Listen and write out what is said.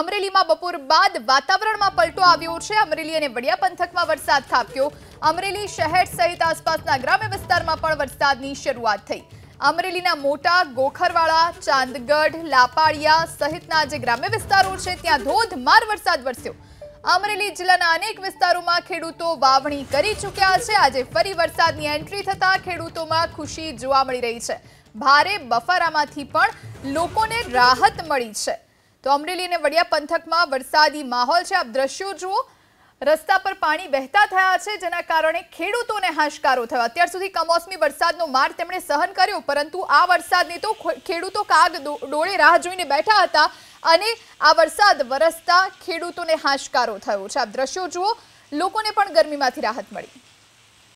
અમરેલીમાં બપોર બાદ વાતાવરણમાં પલટો આવ્યો છે અમરેલી અને વડિયા પંથકમાં વરસાદ થાપ્યો અમરેલી શહેર સહિત આસપાસના ગ્રામ્ય વિસ્તારમાં પણ વરસાદની શરૂઆત થઈ અમરેલીના મોટા ગોખરવાળા ચાંદગઢ લાપાળિયા સહિતના જે ગ્રામ્ય વિસ્તારો છે ત્યાં ધોધમાર વરસાદ વરસ્યો અમરેલી જિલ્લાના અનેક વિસ્તારોમાં ખેડૂતો વાવણી કરી ચૂક્યા છે આજે ફરી વરસાદની એન્ટ્રી થતા ખેડૂતોમાં ખુશી જોવા મળી રહી છે ભારે બફારામાંથી પણ લોકોને રાહત મળી છે તો અમરેલી અને વડિયા પંથકમાં વરસાદી માહોલ છે આપ દ્રશ્યો જુઓ રસ્તા પર પાણી વહેતા થયા છે જેના કારણે ખેડૂતોને હાશકારો થયો અત્યાર સુધી કમોસમી વરસાદનો માર તેમણે સહન કર્યો પરંતુ આ વરસાદની તો ખેડૂતો કાગ ડોળે રાહ જોઈને બેઠા હતા અને આ વરસાદ વરસતા ખેડૂતોને હાશકારો થયો છે આપ દ્રશ્યો જુઓ લોકોને પણ ગરમીમાંથી રાહત મળી